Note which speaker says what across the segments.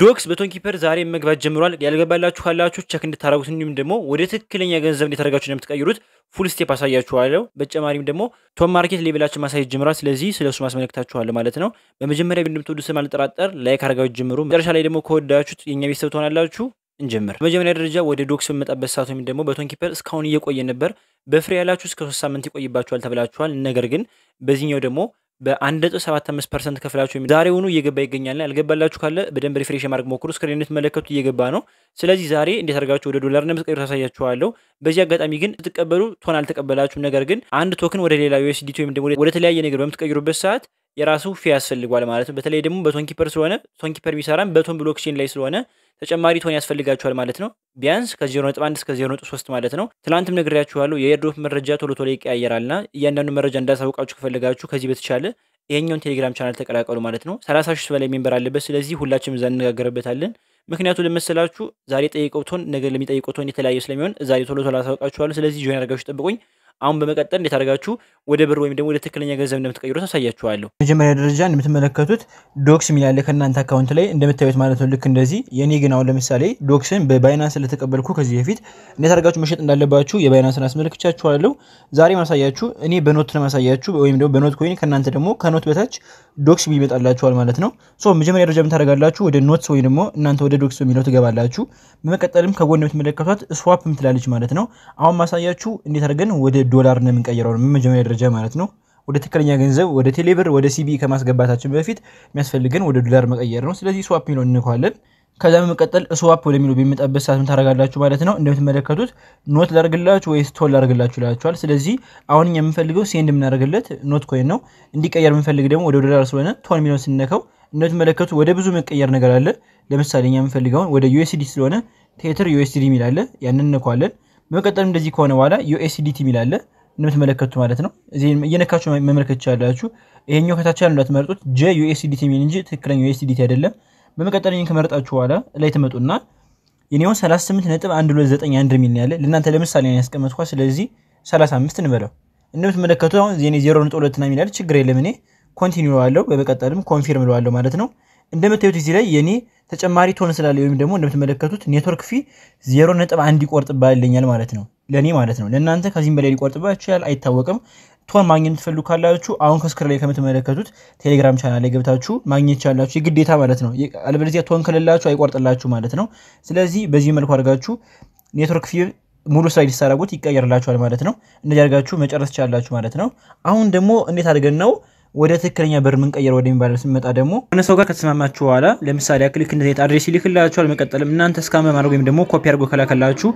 Speaker 1: ዶክስ በቶንኪፐር ዛሬ መግባት ጀምሯል። ያልገባላችሁ ካላችሁ ቸክ እንድታረጉት እንዲሁም ደግሞ ወደ ትክክለኛ ገንዘብ እንዴት እንደምትቀይሩት ፉል ስቴፕ አሳያችኋለሁ። በተጨማሪም ደግሞ ቶም ማርኬት ሌቤላችን ማሳየት ጀምሯል። ስለዚህ ስለሱ ማስመለክታችኋለ ማለት ነው። በመጀመሪያ እንደምትወዱ ስም አልጠራጠር ላይክ አድርጋችሁ ጀምሩ። መጨረሻ ላይ ደግሞ ከወዳችሁት የእኛ ቤተሰብ ትሆናላችሁ። እንጀምር። በመጀመሪያ ደረጃ ወደ ዶክስ በመጣበት ሰዓት ወይም ደግሞ በቶንኪፐር እስካሁን እየቆየ ነበር። በፍሬ ያላችሁ እስከ ሶስት ሳምንት ይቆይባችኋል ተብላችኋል። ነገር ግን በዚህኛው ደግሞ በ1.75 ፐርሰንት ከፍላችሁ ዛሬውኑ እየገባ ይገኛል። ያልገባላችሁ ካለ በደንብ ሪፍሬሽ የማድረግ ሞክሩ። እስክሪን የምትመለከቱት እየገባ ነው። ስለዚህ ዛሬ እንዴት አድርጋችሁ ወደ ዶላር እንደምትቀይሩ ታሳያችኋለሁ። በዚህ አጋጣሚ ግን ስትቀበሉ ቶን አልተቀበላችሁም። ነገር ግን አንድ ቶክን ወደ ሌላ ዩኤስዲቲ ወይም ደግሞ ወደ ተለያየ ነገር በምትቀይሩበት ሰዓት የራሱ ፊ ያስፈልጓል ማለት ነው። በተለይ ደግሞ በቶንኪፐር ስለሆነ ቶንኪፐር ቢሰራም በቶን ብሎክቼን ላይ ስለሆነ ተጨማሪ ቶን ያስፈልጋችኋል ማለት ነው። ቢያንስ ከ0.1 እስከ 0.3 ማለት ነው። ትላንትም ነግሬያችኋለሁ የኤርድሮፕ መረጃ ቶሎ ቶሎ ይቀያየራል ና እያንዳንዱ መረጃ እንዳሳውቃችሁ ከፈልጋችሁ ከዚህ በተቻለ ይሄኛውን ቴሌግራም ቻናል ተቀላቀሉ ማለት ነው። 30 ሺህ በላይ ሜምበር አለበት። ስለዚህ ሁላችንም እዛ እንነጋገርበታለን። ምክንያቱ ለመሰላችሁ ዛሬ ጠይቀው ቶን ነገ ለሚጠይቀው ቶን የተለያየ ስለሚሆን ዛሬ ቶሎ ቶሎ አሳውቃችኋለሁ። ስለዚህ ጆን አድርጋችሁ ጠብቁኝ። አሁን በመቀጠል እንዴት አድርጋችሁ ወደ ብር ወይም ደግሞ ወደ ትክክለኛ ገንዘብ እንደምትቀይሩ ታሳያችኋለሁ። መጀመሪያ ደረጃ እንደምትመለከቱት ዶክስ የሚላለ ከእናንተ አካውንት ላይ እንደምታዩት ማለት ነው። ልክ እንደዚህ። የኔ ግን አሁን ለምሳሌ ዶክስን በባይናንስ ስለተቀበልኩ ከዚህ በፊት እንዴት አድርጋችሁ መሸጥ እንዳለባችሁ የባይናንስን አስመልክቻችኋለሁ። ዛሬ ማሳያችሁ እኔ በኖት ነው ማሳያችሁ ወይም ደግሞ በኖት ኮይን ከእናንተ ደግሞ ከኖት በታች ዶክስ ይመጣላችኋል ማለት ነው። ሶ መጀመሪያ ደረጃ የምታደርጋላችሁ ወደ ኖትስ ወይም ደግሞ እናንተ ወደ ዶክስ የሚለው ትገባላችሁ። በመቀጠልም ከጎን የምትመለከቷት ስዋፕ የምትላለች ማለት ነው። አሁን ማሳያችሁ እንዴት አድርገን ወደ ዶላር ነው የምንቀይረው መጀመሪያ ደረጃ ማለት ነው ወደ ትክክለኛ ገንዘብ ወደ ቴሌብር ወደ ሲቢኢ ከማስገባታችን በፊት የሚያስፈልገን ወደ ዶላር መቀየር ነው። ስለዚህ ስዋፕ የሚለው እንኳለን። ከዛ በመቀጠል ስዋፕ ወደሚለው በሚመጣበት ሰዓት ምን ታደርጋላችሁ ማለት ነው። እንደምትመለከቱት ኖት ላደርግላችሁ ወይ ስቶል ላደርግላችሁ ላችኋል። ስለዚህ አሁን እኛ የምንፈልገው ሴንድ የምናደርግለት ኖት ኮይን ነው። እንዲቀየር የምንፈልግ ደግሞ ወደ ዶላር ስለሆነ ቶን የሚለውን ስንነከው እንደምትመለከቱ ወደ ብዙ መቀየር ነገር አለ። ለምሳሌ እኛ የምንፈልገውን ወደ ዩኤስዲ ስለሆነ ቴትር ዩኤስዲ የሚል አለ። ያንን በመቀጠል እንደዚህ ከሆነ በኋላ ዩኤስዲቲ የሚል አለ እንደምትመለከቱ ማለት ነው። እዚህ እየነካችሁ መመልከት ይቻላችሁ። ይሄኛው ከታች ያለው እንዳትመርጡት ጀ ዩኤስዲቲ የሚል እንጂ ትክክለኛ ዩኤስዲቲ አይደለም። በመቀጠል ይህን ከመረጣችሁ በኋላ ላይ ትመጡና የኔውን 38 ነጥብ 1291 የሚል ያለ ለእናንተ ለምሳሌ ያስቀመጥኳ። ስለዚህ 35 እንበለው። እንደምትመለከቱ አሁን ዜኔ 0.2 ና የሚላል። ችግር የለም። እኔ ኮንቲኒ ለዋለው በመቀጠልም ኮንፊርም ለዋለው ማለት ነው። እንደምታዩት እዚህ ላይ የኔ ተጨማሪ ቶን ስላለ ወይም ደግሞ እንደምትመለከቱት ኔትወርክ ፊ 0 0.1 ይቆርጥባልኛል ማለት ነው። ለእኔ ማለት ነው። ለእናንተ ከዚህም በላይ ሊቆርጥባችሁ ይችላል፣ አይታወቅም። ቶን ማግኘት ትፈልጉ ካላችሁ አሁን ከስክር ላይ ከምትመለከቱት ቴሌግራም ቻናል ላይ ገብታችሁ ማግኘት ይቻላችሁ፣ የግዴታ ማለት ነው። አለበለዚያ ቶን ከሌላችሁ አይቆርጥላችሁ ማለት ነው። ስለዚህ በዚህ መልኩ አድርጋችሁ ኔትወርክ ፊ ሙሉ ስራ ሊሰራጉት ይቀየርላችኋል ማለት ነው። እንደዚህ አድርጋችሁ መጨረስ ይቻላችሁ ማለት ነው። አሁን ደግሞ እንዴት አድርገን ነው ወደ ትክክለኛ ብር ምንቀየር ወደሚባለው ስንመጣ ደግሞ ሆነ ሰው ጋር ከተስማማችሁ በኋላ ለምሳሌ ያክል ልክ እንደዚህ አድሬስ ይልክላችኋል። መቀጠልም እናንተ እስካመ ማድረግ ወይም ደግሞ ኮፒ አድርጎ ከላከላችሁ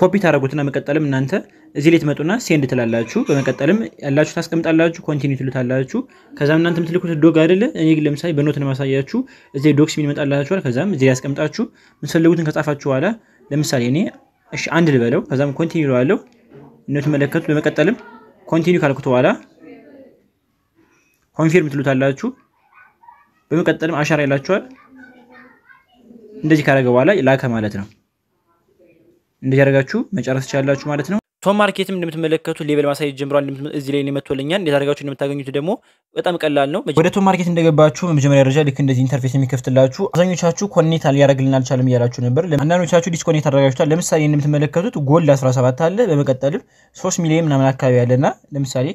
Speaker 1: ኮፒ ታደረጉትና መቀጠልም እናንተ እዚህ ላይ ትመጡና ሴንድ ትላላችሁ። በመቀጠልም ያላችሁ ታስቀምጣላችሁ፣ ኮንቲኒው ትሉታላችሁ። ከዛም እናንተ የምትልኩት ዶግ አይደለ እኔ ግን ለምሳሌ በኖት ነው ማሳያችሁ። እዚህ ዶክስ ሚን ይመጣላችኋል። ከዛም እዚ ያስቀምጣችሁ የምትፈልጉትን ከጻፋችሁ በኋላ ለምሳሌ እኔ እሺ አንድ ልበለው። ከዛም ኮንቲኒው እለዋለሁ መለከቱ። በመቀጠልም ኮንቲኒው ካልኩት በኋላ ኮንፊርም ትሉታላችሁ። በመቀጠልም አሻራ ይላችኋል። እንደዚህ ካደረገ በኋላ ላከ ማለት ነው። እንደዚህ አደረጋችሁ መጨረስ ትችላላችሁ ማለት ነው። ቶም ማርኬትም እንደምትመለከቱ ሌቨል ማሳየት ጀምሯል። እዚህ ላይ መቶልኛል። እንዴት አድርጋችሁ እንደምታገኙት ደግሞ በጣም ቀላል ነው። ወደ ቶም ማርኬት እንደገባችሁ በመጀመሪያ ደረጃ ልክ እንደዚህ ኢንተርፌስ የሚከፍትላችሁ አብዛኞቻችሁ ኮኔት ሊያደርግልን አልቻለም እያላችሁ ነበር። አንዳንዶቻችሁ ዲስኮኔት አድርጋችሁታል። ለምሳሌ እንደምትመለከቱት ጎልድ 17 አለ። በመቀጠልም 3 ሚሊዮን ምናምን አካባቢ ያለና ለምሳሌ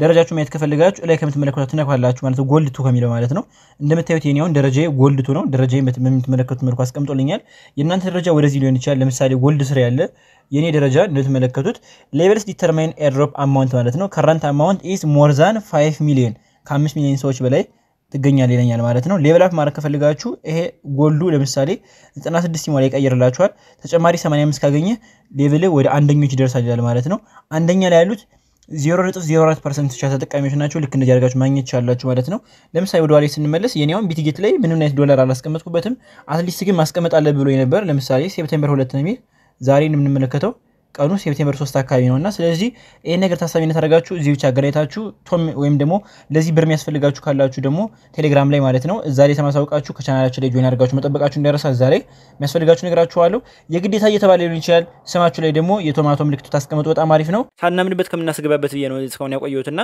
Speaker 1: ደረጃችሁ ማየት ከፈልጋችሁ ላይ ከምትመለከቱት ትነኳላችሁ ማለት ነው። ጎልድ ቱ ከሚለው ማለት ነው። እንደምታዩት የኔውን አሁን ደረጃ ጎልድ ቱ ነው። ደረጃ በምትመለከቱት መልኩ አስቀምጦልኛል። የእናንተ ደረጃ ወደዚህ ሊሆን ይችላል። ለምሳሌ ጎልድ ስር ያለ የኔ ደረጃ እንደምትመለከቱት ሌቨልስ ዲተርማይን ኤርድሮፕ አማውንት ማለት ነው። ከረንት አማውንት ኢዝ ሞር ዛን 5 ሚሊዮን ከ5 ሚሊዮን ሰዎች በላይ ትገኛል ይለኛል ማለት ነው። ሌቨል አፕ ማድረግ ከፈልጋችሁ ይሄ ጎልዱ ለምሳሌ 96 ሲሞላ ይቀይርላችኋል። ተጨማሪ 85 ካገኘ ሌቨል ወደ አንደኞች ይደርሳል ይላል ማለት ነው። አንደኛ ላይ ያሉት ዜሮ ነጥብ ዜሮ አራት ፐርሰንት ብቻ ተጠቃሚዎች ናቸው። ልክ እንደዚህ አድርጋችሁ ማግኘት ቻላችሁ ማለት ነው። ለምሳሌ ወደ ኋላ ስንመለስ የኔውን ቢትጌት ላይ ምንም አይነት ዶላር አላስቀመጥኩበትም። አትሊስት ግን ማስቀመጥ አለ ብሎ ነበር። ለምሳሌ ሴፕቴምበር ሁለት ነው የሚል ዛሬን የምንመለከተው ቀኑ ሴፕቴምበር 3 አካባቢ ነው እና ስለዚህ ይህን ነገር ታሳቢነት አድርጋችሁ እዚህ ብቻ አገራይታችሁ ቶም ወይም ደግሞ ለዚህ ብር የሚያስፈልጋችሁ ካላችሁ ደግሞ ቴሌግራም ላይ ማለት ነው እዛ ላይ ተማሳውቃችሁ ከቻናላችሁ ላይ ጆይን አድርጋችሁ መጠበቃችሁ እንዳይረሳ እዛ ላይ የሚያስፈልጋችሁ ነገራችኋለሁ። የግዴታ እየተባለ ሊሆን ይችላል። ስማችሁ ላይ ደግሞ የቶማቶ ምልክቱ ታስቀምጡ። በጣም አሪፍ ነው። ሳናምንበት ከምናስገባበት ብዬ ነው እስካሁን ያቆየሁት እና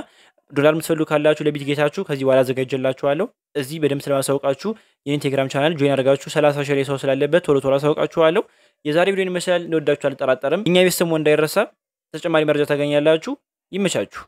Speaker 1: ዶላር የምትፈልጉ ካላችሁ ለቢት ጌታችሁ ከዚህ በኋላ አዘጋጀላችኋለሁ። እዚህ በደንብ ስለማሳውቃችሁ የኢንቴግራም ቻናል ጆይን አድርጋችሁ ሰላሳ ሺህ ሰው ስላለበት ቶሎ ቶሎ አሳውቃችኋለሁ። የዛሬ ቪዲዮ ይመስላል። እንደወዳችሁ አልጠራጠርም። እኛ ቤተሰሞ እንዳይረሳ ተጨማሪ መረጃ ታገኛላችሁ። ይመቻችሁ።